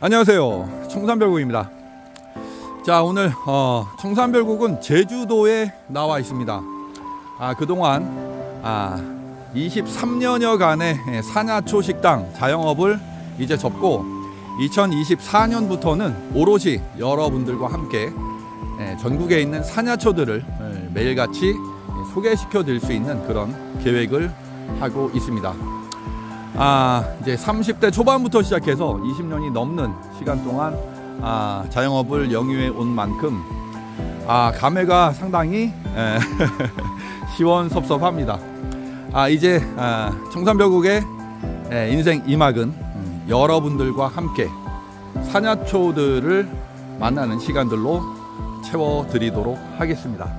안녕하세요. 청산별곡입니다. 자, 오늘 어, 청산별곡은 제주도에 나와 있습니다. 아, 그동안 아, 23년여간의 산야초 식당 자영업을 이제 접고 2024년부터는 오롯이 여러분들과 함께 예, 전국에 있는 산야초들을 예, 매일같이 소개시켜 드릴 수 있는 그런 계획을 하고 있습니다. 아, 이제 30대 초반부터 시작해서 20년이 넘는 시간 동안 아, 자영업을 영위해 온 만큼 아, 감회가 상당히 에, 예, 시원섭섭합니다. 아, 이제 아, 청산벽국의 에, 예, 인생 이막은 음, 여러분들과 함께 사냐초들을 만나는 시간들로 채워드리도록 하겠습니다.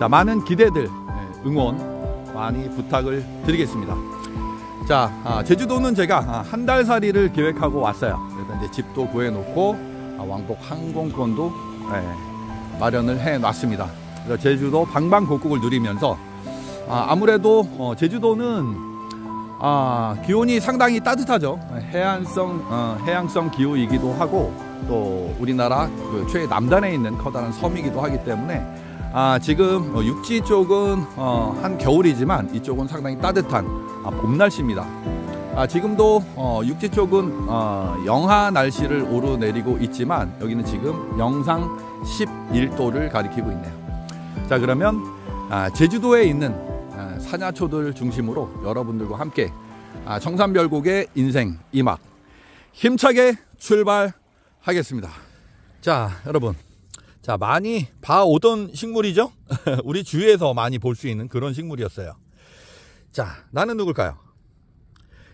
자, 많은 기대들, 예, 응원 많이 부탁을 드리겠습니다. 자 아, 제주도는 제가 아, 한달 살이를 계획하고 왔어요 그래서 이제 집도 구해놓고 아, 왕복 항공권도 예, 마련을 해놨습니다 그래서 제주도 방방곡곡을 누리면서 아, 무래도 어, 제주도는 기온이 상당히 따뜻하죠 해안성 어, 해양성 기후이기도 하고 또 우리나라 그 최남단에 있는 커다란 섬이기도 하기 때문에 지금 육지 쪽은 어, 한 겨울이지만 이쪽은 상당히 따뜻한 아, 봄 날씨입니다. 아, 지금도 어, 육지 쪽은 어, 영하 날씨를 오르내리고 있지만 여기는 지금 영상 11도를 가리키고 있네요. 자 그러면 아, 제주도에 있는 아, 사냐초들 중심으로 여러분들과 함께 아, 청산별곡의 인생 이막 힘차게 출발하겠습니다. 자 여러분 자 많이 봐오던 식물이죠? 우리 주위에서 많이 볼 수 있는 그런 식물이었어요. 자, 나는 누굴까요?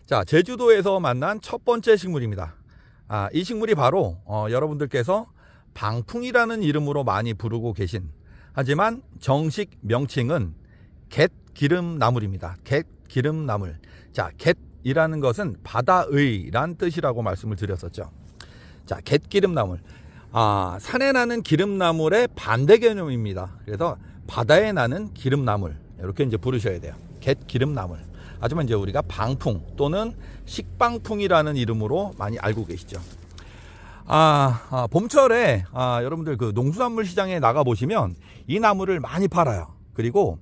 자, 제주도에서 만난 첫 번째 식물입니다. 아, 이 식물이 바로 어, 여러분들께서 방풍이라는 이름으로 많이 부르고 계신 하지만 정식 명칭은 갯기름나물입니다. 갯기름나물. 자, 갯이라는 것은 바다의란 뜻이라고 말씀을 드렸었죠. 자, 갯기름나물. 아, 산에 나는 기름나물의 반대 개념입니다. 그래서 바다에 나는 기름나물. 이렇게 이제 부르셔야 돼요. 갯 기름나물 하지만 이제 우리가 방풍 또는 식방풍이라는 이름으로 많이 알고 계시죠. 아, 아 봄철에 아, 여러분들 그 농수산물 시장에 나가 보시면 이 나물을 많이 팔아요. 그리고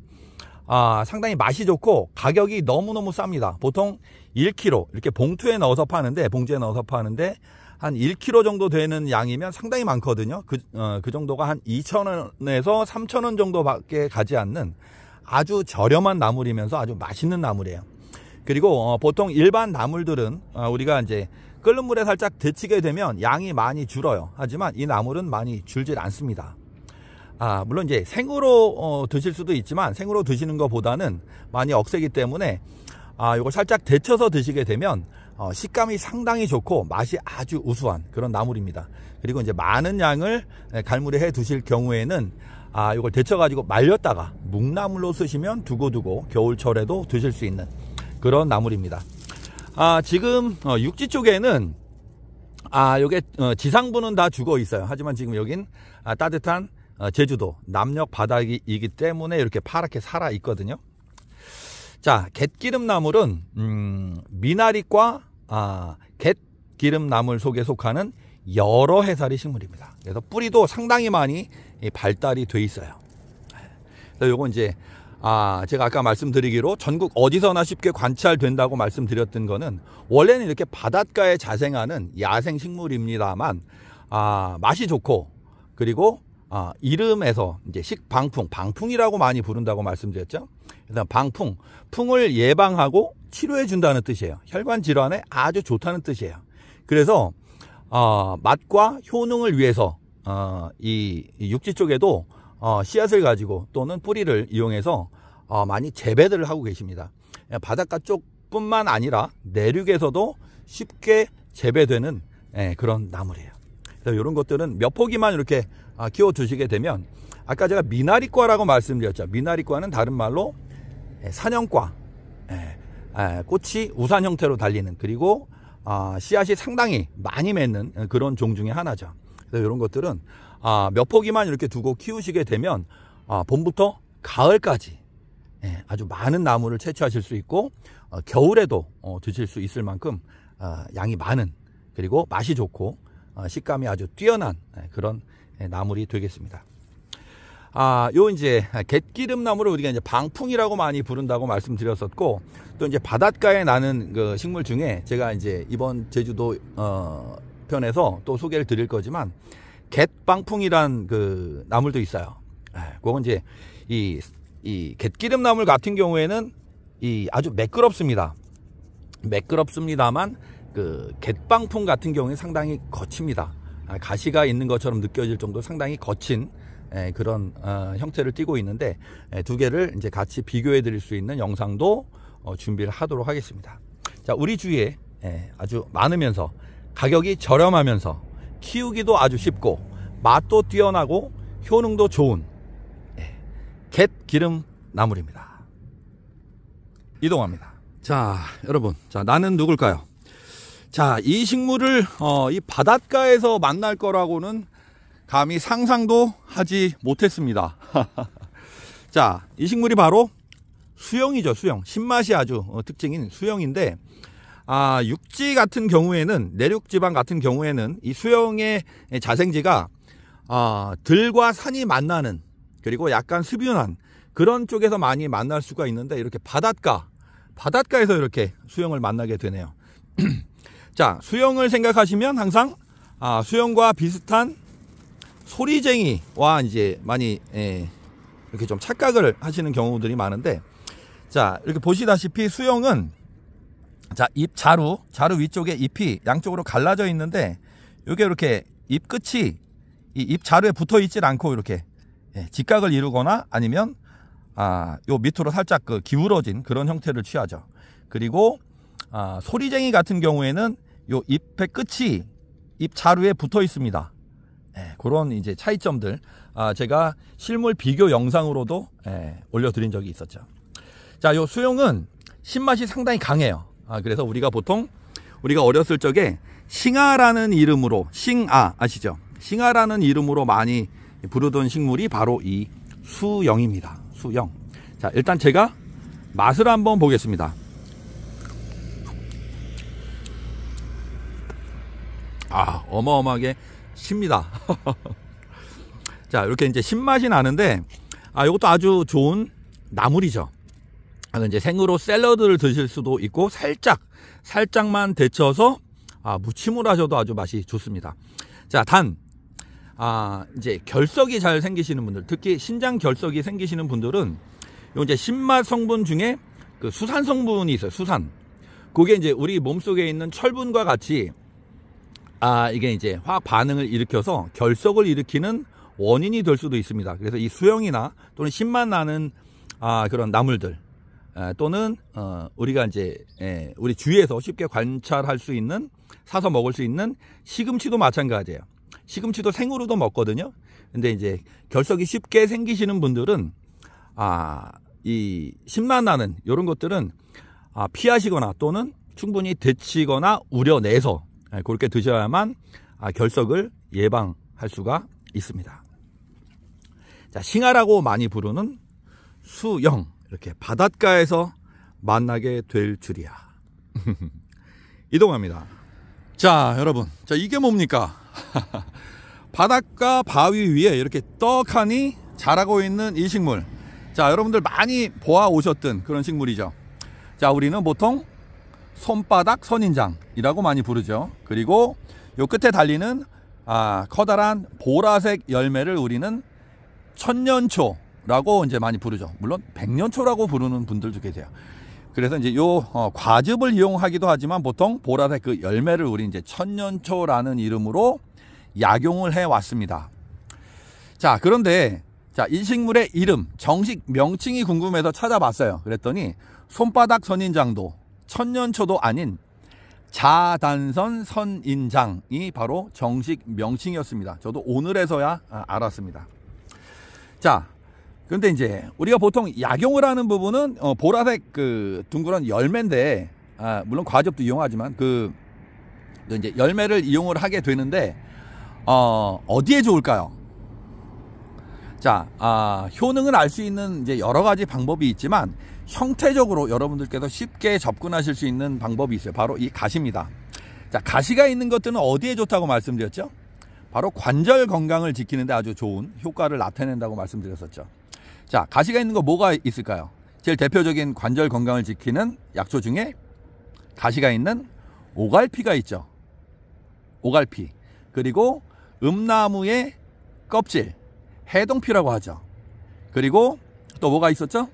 아, 상당히 맛이 좋고 가격이 너무너무 쌉니다. 보통 1kg 이렇게 봉투에 넣어서 파는데 봉지에 넣어서 파는데 한 1kg 정도 되는 양이면 상당히 많거든요. 그, 어, 그 정도가 한 2,000원에서 3,000원 정도밖에 가지 않는 아주 저렴한 나물이면서 아주 맛있는 나물이에요. 그리고 어, 보통 일반 나물들은 어, 우리가 이제 끓는 물에 살짝 데치게 되면 양이 많이 줄어요. 하지만 이 나물은 많이 줄질 않습니다. 아, 물론 이제 생으로 어, 드실 수도 있지만 생으로 드시는 것보다는 많이 억세기 때문에 아, 이걸 살짝 데쳐서 드시게 되면 어, 식감이 상당히 좋고 맛이 아주 우수한 그런 나물입니다. 그리고 이제 많은 양을 네, 갈무리해 두실 경우에는 아, 이걸 데쳐가지고 말렸다가 묵나물로 쓰시면 두고두고 겨울철에도 드실 수 있는 그런 나물입니다. 아, 지금 어, 육지 쪽에는 아, 요게 어, 지상부는 다 죽어 있어요. 하지만 지금 여긴 아, 따뜻한 어, 제주도 남녘 바닥이기 때문에 이렇게 파랗게 살아 있거든요. 자, 갯기름 나물은 음, 미나리과 아, 갯기름 나물 속에 속하는 여러 해살이 식물입니다. 그래서 뿌리도 상당히 많이 발달이 돼 있어요. 그래서 요거 이제 아, 제가 아까 말씀드리기로 전국 어디서나 쉽게 관찰된다고 말씀드렸던 거는 원래는 이렇게 바닷가에 자생하는 야생 식물입니다만 아, 맛이 좋고 그리고 아, 이름에서 이제 식방풍, 방풍이라고 많이 부른다고 말씀드렸죠. 일단 방풍, 풍을 예방하고 치료해 준다는 뜻이에요. 혈관 질환에 아주 좋다는 뜻이에요. 그래서 어, 맛과 효능을 위해서 어, 이, 육지 쪽에도 어, 씨앗을 가지고 또는 뿌리를 이용해서 어, 많이 재배들을 하고 계십니다. 예, 바닷가 쪽뿐만 아니라 내륙에서도 쉽게 재배되는 예, 그런 나물이에요. 그래서 이런 것들은 몇 포기만 이렇게 아, 키워두시게 되면 아까 제가 미나리과라고 말씀드렸죠. 미나리과는 다른 말로 예, 산형과 예, 예, 꽃이 우산 형태로 달리는 그리고 아, 씨앗이 상당히 많이 맺는 그런 종 중에 하나죠. 그래서 이런 것들은 아, 몇 포기만 이렇게 두고 키우시게 되면 아, 봄부터 가을까지 예, 아주 많은 나무를 채취하실 수 있고 어, 겨울에도 어, 드실 수 있을 만큼 어, 양이 많은 그리고 맛이 좋고 어, 식감이 아주 뛰어난 예, 그런 예, 나물이 되겠습니다. 아, 요 이제 갯기름 나무를 우리가 이제 방풍이라고 많이 부른다고 말씀드렸었고 또 이제 바닷가에 나는 그 식물 중에 제가 이제 이번 제주도 어 편에서 또 소개를 드릴 거지만 갯방풍이란 그 나물도 있어요. 예, 그건 이제 이, 이 갯기름 나물 같은 경우에는 이 아주 매끄럽습니다. 매끄럽습니다만 그 갯방풍 같은 경우에 상당히 거칩니다. 아, 가시가 있는 것처럼 느껴질 정도 상당히 거친 예, 그런 어, 형태를 띠고 있는데 예, 두 개를 이제 같이 비교해 드릴 수 있는 영상도 어, 준비를 하도록 하겠습니다. 자, 우리 주위에 아주 많으면서 가격이 저렴하면서 키우기도 아주 쉽고 맛도 뛰어나고 효능도 좋은 예, 갯 기름 나물입니다. 이동합니다. 자, 여러분. 자, 나는 누굴까요? 자, 이 식물을 어, 이 바닷가에서 만날 거라고는 감히 상상도 하지 못했습니다. 자, 이 식물이 바로 수영이죠, 수영. 신맛이 아주 어, 특징인 수영인데 아, 육지 같은 경우에는 내륙 지방 같은 경우에는 이 수영의 자생지가 아, 들과 산이 만나는 그리고 약간 습윤한 그런 쪽에서 많이 만날 수가 있는데 이렇게 바닷가 바닷가에서 이렇게 수영을 만나게 되네요. 자, 수영을 생각하시면 항상 아, 수영과 비슷한 소리쟁이와 이제 많이 에, 예, 이렇게 좀 착각을 하시는 경우들이 많은데 자 이렇게 보시다시피 수영은 자, 잎 자루, 자루 위쪽에 잎이 양쪽으로 갈라져 있는데 요게 이렇게 잎 끝이 이잎 자루에 붙어 있질 않고 이렇게 예, 직각을 이루거나 아니면 아, 요 밑으로 살짝 그 기울어진 그런 형태를 취하죠. 그리고 아, 소리쟁이 같은 경우에는 요 잎의 끝이 잎 자루에 붙어 있습니다. 예, 그런 이제 차이점들 아, 제가 실물 비교 영상으로도 예, 올려드린 적이 있었죠. 자, 요 수용은 신맛이 상당히 강해요. 아, 그래서 우리가 보통 우리가 어렸을 적에 싱아라는 이름으로 싱아 아시죠? 싱아라는 이름으로 많이 부르던 식물이 바로 이 수영입니다. 수영. 자, 일단 제가 맛을 한번 보겠습니다. 아, 어마어마하게 쉽니다. 자, 이렇게 이제 신맛이 나는데, 아, 이것도 아주 좋은 나물이죠. 이제 생으로 샐러드를 드실 수도 있고 살짝 살짝만 데쳐서 아, 무침을 하셔도 아주 맛이 좋습니다. 자, 단 아, 이제 결석이 잘 생기시는 분들, 특히 신장 결석이 생기시는 분들은 요 이제 신맛 성분 중에 그 수산 성분이 있어요. 수산. 그게 이제 우리 몸속에 있는 철분과 같이 아, 이게 이제 화 반응을 일으켜서 결석을 일으키는 원인이 될 수도 있습니다. 그래서 이 수영이나 또는 신맛 나는 아, 그런 나물들 아, 또는 어, 우리가 이제 예, 우리 주위에서 쉽게 관찰할 수 있는 사서 먹을 수 있는 시금치도 마찬가지예요. 시금치도 생으로도 먹거든요. 근데 이제 결석이 쉽게 생기시는 분들은 아이 신맛 나는 이런 것들은 아, 피하시거나 또는 충분히 데치거나 우려내서 예, 그렇게 드셔야만 아, 결석을 예방할 수가 있습니다. 자, 싱하라고 많이 부르는 수영 이렇게 바닷가에서 만나게 될 줄이야. 이동합니다. 자, 여러분. 자, 이게 뭡니까? 바닷가 바위 위에 이렇게 떡하니 자라고 있는 이 식물. 자, 여러분들 많이 보아 오셨던 그런 식물이죠. 자, 우리는 보통 손바닥 선인장이라고 많이 부르죠. 그리고 요 끝에 달리는 아, 커다란 보라색 열매를 우리는 천년초 라고 이제 많이 부르죠. 물론 백년초라고 부르는 분들도 계세요. 그래서 이제 요 어, 과즙을 이용하기도 하지만 보통 보라색 그 열매를 우리 이제 천년초라는 이름으로 약용을 해 왔습니다. 자, 그런데 자, 이 식물의 이름, 정식 명칭이 궁금해서 찾아봤어요. 그랬더니 손바닥 선인장도 천년초도 아닌 자단선 선인장이 바로 정식 명칭이었습니다. 저도 오늘에서야 아, 알았습니다. 자, 근데 이제 우리가 보통 약용을 하는 부분은 어, 보라색 그 둥그런 열매인데 아, 물론 과즙도 이용하지만 그, 그 이제 열매를 이용을 하게 되는데 어, 어디에 좋을까요? 자, 아, 효능을 알 수 있는 이제 여러 가지 방법이 있지만 형태적으로 여러분들께서 쉽게 접근하실 수 있는 방법이 있어요. 바로 이 가시입니다. 자, 가시가 있는 것들은 어디에 좋다고 말씀드렸죠? 바로 관절 건강을 지키는데 아주 좋은 효과를 나타낸다고 말씀드렸었죠. 자, 가시가 있는 거 뭐가 있을까요? 제일 대표적인 관절 건강을 지키는 약초 중에 가시가 있는 오갈피가 있죠. 오갈피. 그리고 음나무의 껍질, 해동피라고 하죠. 그리고 또 뭐가 있었죠?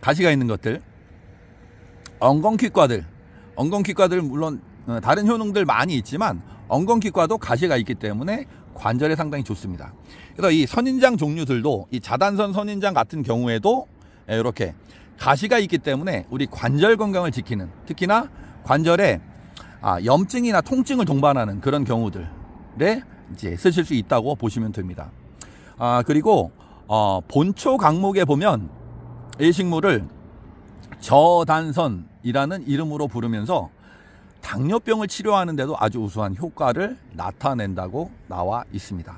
가시가 있는 것들. 엉겅퀴과들. 엉겅퀴과들 물론 어, 다른 효능들 많이 있지만 엉겅퀴과도 가시가 있기 때문에 관절에 상당히 좋습니다. 그래서 이 선인장 종류들도 이 자단선 선인장 같은 경우에도 이렇게 예, 가시가 있기 때문에 우리 관절 건강을 지키는 특히나 관절에 아, 염증이나 통증을 동반하는 그런 경우들에 이제 쓰실 수 있다고 보시면 됩니다. 아 그리고 어, 본초 강목에 보면 이 식물을 저단선이라는 이름으로 부르면서 당뇨병을 치료하는데도 아주 우수한 효과를 나타낸다고 나와 있습니다.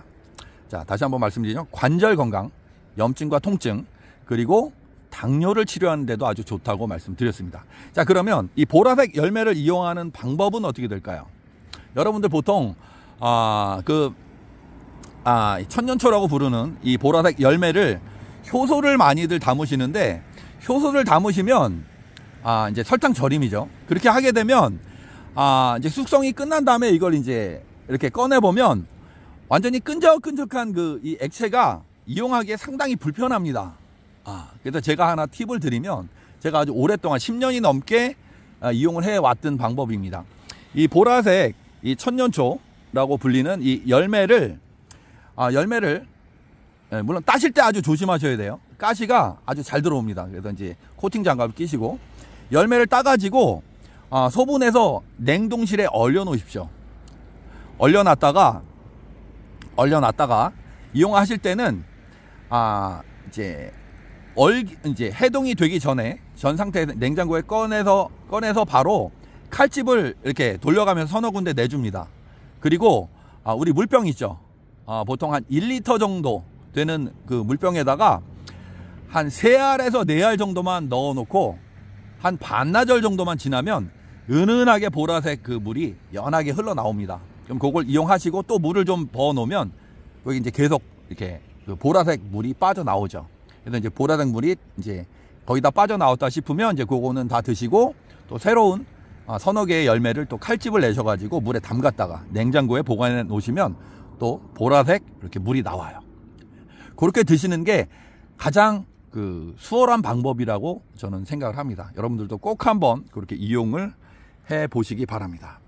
자, 다시 한번 말씀드리죠. 관절 건강, 염증과 통증, 그리고 당뇨를 치료하는데도 아주 좋다고 말씀드렸습니다. 자, 그러면 이 보라색 열매를 이용하는 방법은 어떻게 될까요? 여러분들 보통, 아, 그, 아, 천년초라고 부르는 이 보라색 열매를 효소를 많이들 담으시는데 효소를 담으시면 아, 이제 설탕 절임이죠. 그렇게 하게 되면 아, 이제 숙성이 끝난 다음에 이걸 이제 이렇게 꺼내보면 완전히 끈적끈적한 그 이 액체가 이용하기에 상당히 불편합니다. 아, 그래서 제가 하나 팁을 드리면 제가 아주 오랫동안 10년이 넘게 아, 이용을 해왔던 방법입니다. 이 보라색 이 천년초라고 불리는 이 열매를 아, 열매를 예, 물론 따실 때 아주 조심하셔야 돼요. 가시가 아주 잘 들어옵니다. 그래서 이제 코팅 장갑을 끼시고 열매를 따가지고 아, 소분해서 냉동실에 얼려놓으십시오. 얼려놨다가 얼려놨다가 이용하실 때는 아 이제 얼 이제 해동이 되기 전에 전 상태에서 냉장고에 꺼내서 꺼내서 바로 칼집을 이렇게 돌려가면서 서너 군데 내줍니다. 그리고 아, 우리 물병 있죠. 아, 보통 한 1리터 정도 되는 그 물병에다가 한 3알에서 4알 정도만 넣어놓고 한 반나절 정도만 지나면 은은하게 보라색 그 물이 연하게 흘러나옵니다. 그럼 그걸 이용하시고 또 물을 좀 버어 놓으면 여기 이제 계속 이렇게 그 보라색 물이 빠져나오죠. 그래서 이제 보라색 물이 이제 거의 다 빠져나왔다 싶으면 이제 그거는 다 드시고 또 새로운 아, 서너 개의 열매를 또 칼집을 내셔가지고 물에 담갔다가 냉장고에 보관해 놓으시면 또 보라색 이렇게 물이 나와요. 그렇게 드시는 게 가장 그 수월한 방법이라고 저는 생각을 합니다. 여러분들도 꼭 한번 그렇게 이용을 해 보시기 바랍니다.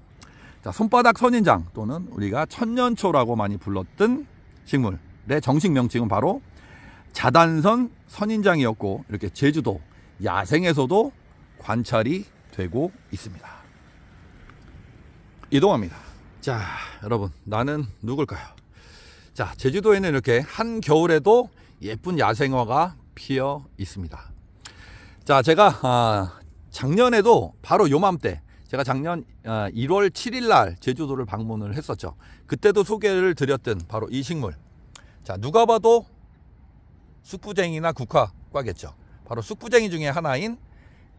자, 손바닥 선인장 또는 우리가 천년초라고 많이 불렀던 식물의 정식 명칭은 바로 자단선 선인장이었고 이렇게 제주도 야생에서도 관찰이 되고 있습니다. 이동합니다. 자, 여러분, 나는 누굴까요? 자, 제주도에는 이렇게 한겨울에도 예쁜 야생화가 피어 있습니다. 자, 제가 아, 작년에도 바로 요맘때 제가 작년 1월 아, 7일 날 제주도를 방문을 했었죠. 그때도 소개를 드렸던 바로 이 식물. 자, 누가 봐도 숙부쟁이나 국화과겠죠. 바로 숙부쟁이 중에 하나인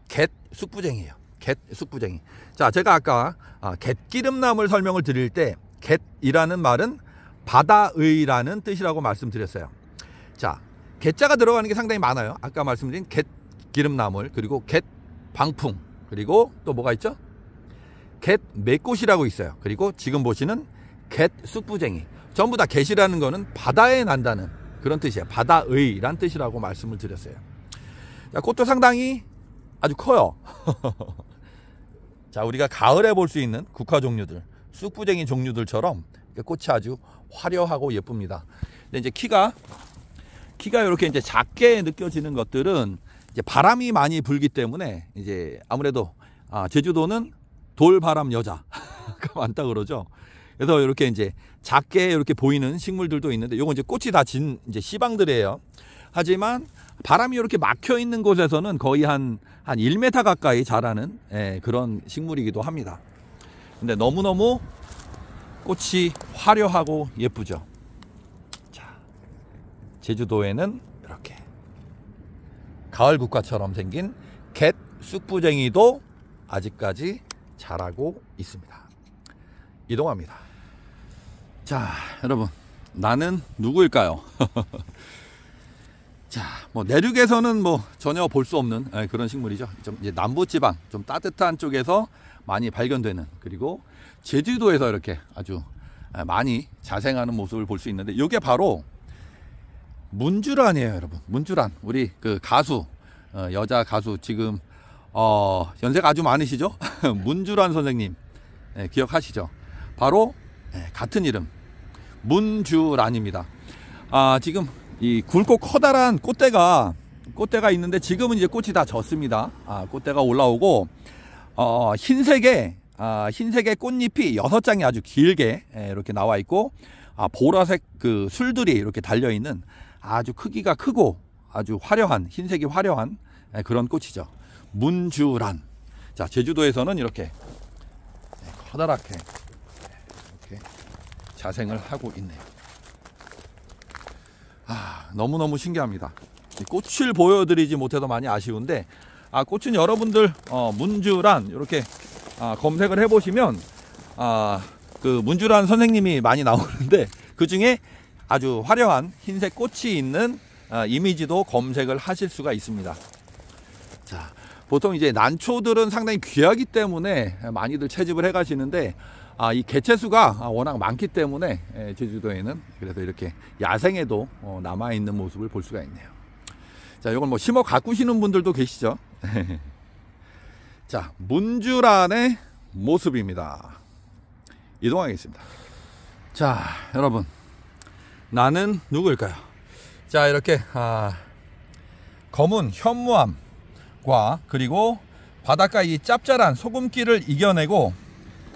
갯 숙부쟁이에요. 갯 숙부쟁이. 자, 제가 아까 아, 갯기름나물 설명을 드릴 때 갯이라는 말은 바다의라는 뜻이라고 말씀드렸어요. 자, 갯자가 들어가는 게 상당히 많아요. 아까 말씀드린 갯기름나물, 그리고 갯방풍, 그리고 또 뭐가 있죠? 겟 매꽃이라고 있어요. 그리고 지금 보시는 겟 쑥부쟁이. 전부 다 겟이라는 거는 바다에 난다는 그런 뜻이에요. 바다의란 뜻이라고 말씀을 드렸어요. 자, 꽃도 상당히 아주 커요. 자, 우리가 가을에 볼 수 있는 국화 종류들, 쑥부쟁이 종류들처럼 꽃이 아주 화려하고 예쁩니다. 근데 이제 키가 키가 이렇게 이제 작게 느껴지는 것들은 이제 바람이 많이 불기 때문에 이제 아무래도 아, 제주도는 돌바람 여자가 많다 그러죠. 그래서 이렇게 이제 작게 이렇게 보이는 식물들도 있는데 요거 이제 꽃이 다 진 이제 시방들이에요. 하지만 바람이 이렇게 막혀 있는 곳에서는 거의 한, 한 1m 가까이 자라는 예, 그런 식물이기도 합니다. 근데 너무너무 꽃이 화려하고 예쁘죠. 자, 제주도에는 이렇게 가을 국화처럼 생긴 갯 쑥부쟁이도 아직까지 잘하고 있습니다. 이동합니다. 자, 여러분. 나는 누구일까요? 자, 뭐 내륙에서는 뭐 전혀 볼 수 없는 예, 그런 식물이죠. 좀 남부 지방, 좀 따뜻한 쪽에서 많이 발견되는 그리고 제주도에서 이렇게 아주 예, 많이 자생하는 모습을 볼 수 있는데 이게 바로 문주란이에요, 여러분. 문주란. 우리 그 가수 어, 여자 가수 지금 어, 연세가 아주 많으시죠? 문주란 선생님 예, 기억하시죠? 바로 예, 같은 이름 문주란입니다. 아, 지금 이 굵고 커다란 꽃대가 꽃대가 있는데 지금은 이제 꽃이 다 졌습니다. 아, 꽃대가 올라오고 어, 흰색의 아, 흰색의 꽃잎이 여섯 장이 아주 길게 예, 이렇게 나와 있고 아, 보라색 그 술들이 이렇게 달려 있는 아주 크기가 크고 아주 화려한 흰색이 화려한 예, 그런 꽃이죠. 문주란. 자, 제주도에서는 이렇게 커다랗게 이렇게 자생을 하고 있네요. 아, 너무너무 신기합니다. 꽃을 보여드리지 못해서 많이 아쉬운데, 아, 꽃은 여러분들, 어, 문주란, 이렇게 아, 검색을 해보시면, 아, 그 문주란 선생님이 많이 나오는데, 그 중에 아주 화려한 흰색 꽃이 있는 아, 이미지도 검색을 하실 수가 있습니다. 보통 이제 난초들은 상당히 귀하기 때문에 많이들 채집을 해 가시는데 아, 이 개체수가 워낙 많기 때문에 예, 제주도에는 그래서 이렇게 야생에도 어, 남아 있는 모습을 볼 수가 있네요. 자, 이건 뭐 심어 가꾸시는 분들도 계시죠. 자, 문주란의 모습입니다. 이동하겠습니다. 자, 여러분, 나는 누구일까요? 자, 이렇게 아, 검은 현무암 과 그리고 바닷가의 이 짭짤한 소금기를 이겨내고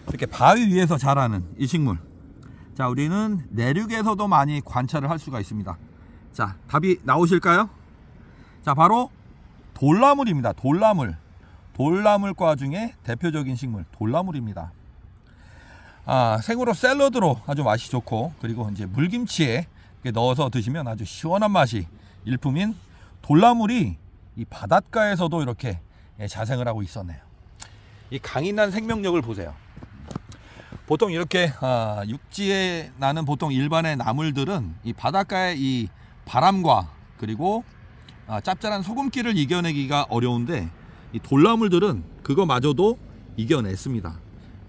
이렇게 바위 위에서 자라는 이 식물 자 우리는 내륙에서도 많이 관찰을 할 수가 있습니다 자 답이 나오실까요? 자 바로 돌나물입니다 돌나물 돌나물과 중에 대표적인 식물 돌나물입니다 아, 생으로 샐러드로 아주 맛이 좋고 그리고 이제 물김치에 넣어서 드시면 아주 시원한 맛이 일품인 돌나물이 이 바닷가에서도 이렇게 예, 자생을 하고 있었네요. 이 강인한 생명력을 보세요. 보통 이렇게 아, 육지에 나는 보통 일반의 나물들은 이 바닷가의 이 바람과 그리고 아, 짭짤한 소금기를 이겨내기가 어려운데 이 돌나물들은 그거마저도 이겨냈습니다.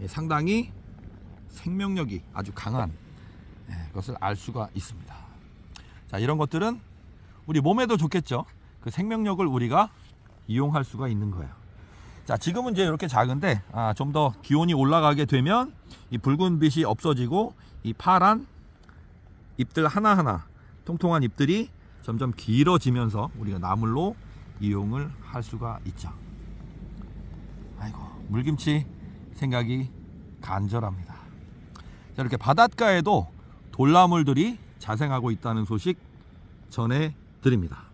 예, 상당히 생명력이 아주 강한 예, 것을 알 수가 있습니다. 자 이런 것들은 우리 몸에도 좋겠죠. 그 생명력을 우리가 이용할 수가 있는 거예요. 자, 지금은 이제 이렇게 작은데 아, 좀 더 기온이 올라가게 되면 이 붉은 빛이 없어지고 이 파란 잎들 하나하나 통통한 잎들이 점점 길어지면서 우리가 나물로 이용을 할 수가 있죠. 아이고, 물김치 생각이 간절합니다. 자, 이렇게 바닷가에도 돌나물들이 자생하고 있다는 소식 전해드립니다.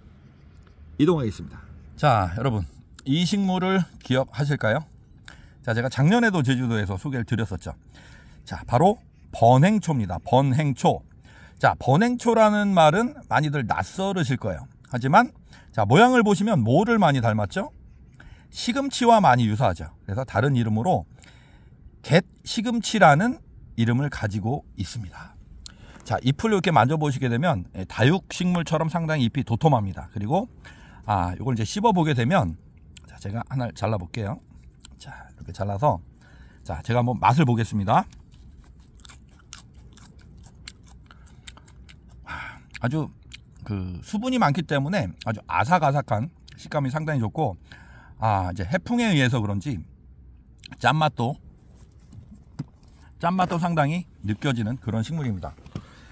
이동하겠습니다. 자, 여러분. 이 식물을 기억하실까요? 자, 제가 작년에도 제주도에서 소개를 드렸었죠. 자, 바로 번행초입니다. 번행초. 자, 번행초라는 말은 많이들 낯설으실 거예요. 하지만 자, 모양을 보시면 뭐를 많이 닮았죠? 시금치와 많이 유사하죠. 그래서 다른 이름으로 갯 시금치라는 이름을 가지고 있습니다. 자, 잎을 이렇게 만져보시게 되면 예, 다육식물처럼 상당히 잎이 도톰합니다. 그리고 아 이걸 이제 씹어 보게 되면 자, 제가 하나를 잘라 볼게요 자 이렇게 잘라서 자 제가 한번 맛을 보겠습니다 아주 그 수분이 많기 때문에 아주 아삭아삭한 식감이 상당히 좋고 아 이제 해풍에 의해서 그런지 짠맛도 짠맛도 상당히 느껴지는 그런 식물입니다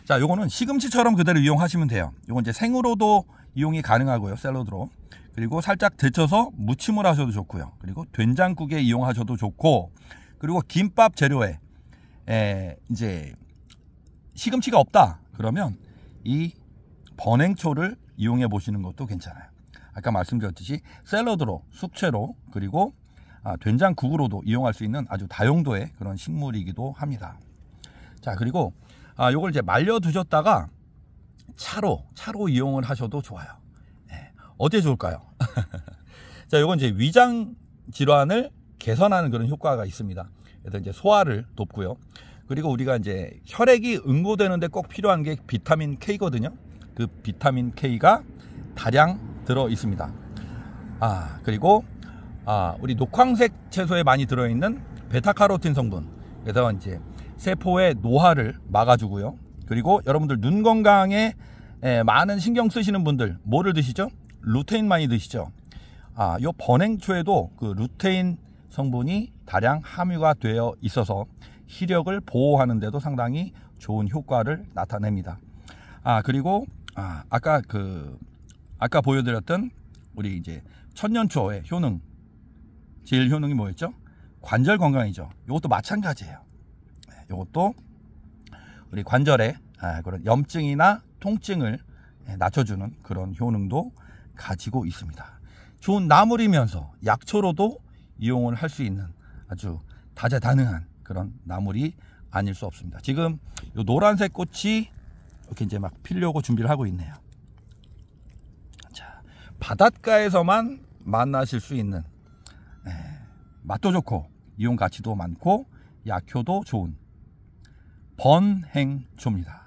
자, 요거는 시금치처럼 그대로 이용하시면 돼요. 요건 이제 생으로도 이용이 가능하고요. 샐러드로. 그리고 살짝 데쳐서 무침을 하셔도 좋고요. 그리고 된장국에 이용하셔도 좋고 그리고 김밥 재료에 에, 이제 시금치가 없다 그러면 이 번행초를 이용해 보시는 것도 괜찮아요. 아까 말씀드렸듯이 샐러드로 숙채로 그리고 아, 된장국으로도 이용할 수 있는 아주 다용도의 그런 식물이기도 합니다. 자 그리고 아, 요걸 이제 말려두셨다가 차로, 차로 이용을 하셔도 좋아요. 네. 어디에 좋을까요? 자, 요건 이제 위장 질환을 개선하는 그런 효과가 있습니다. 그래서 이제 소화를 돕고요. 그리고 우리가 이제 혈액이 응고되는데 꼭 필요한 게 비타민 K거든요. 그 비타민 K가 다량 들어 있습니다. 아, 그리고 아, 우리 녹황색 채소에 많이 들어 있는 베타카로틴 성분. 그래서 이제 세포의 노화를 막아주고요. 그리고 여러분들 눈 건강에 예, 많은 신경 쓰시는 분들 뭐를 드시죠? 루테인 많이 드시죠? 아, 요 번행초에도 그 루테인 성분이 다량 함유가 되어 있어서 시력을 보호하는 데도 상당히 좋은 효과를 나타냅니다. 아, 그리고 아, 아까 그 아까 보여드렸던 우리 이제 천년초의 효능 제일 효능이 뭐였죠? 관절 건강이죠. 이것도 마찬가지예요. 이것도 우리 관절에 아, 그런 염증이나 통증을 예, 낮춰주는 그런 효능도 가지고 있습니다. 좋은 나물이면서 약초로도 이용을 할 수 있는 아주 다재다능한 그런 나물이 아닐 수 없습니다. 지금 이 노란색 꽃이 이렇게 이제 막 피려고 준비를 하고 있네요. 자, 바닷가에서만 만나실 수 있는 에, 예, 맛도 좋고 이용 가치도 많고 약효도 좋은 번행조입니다.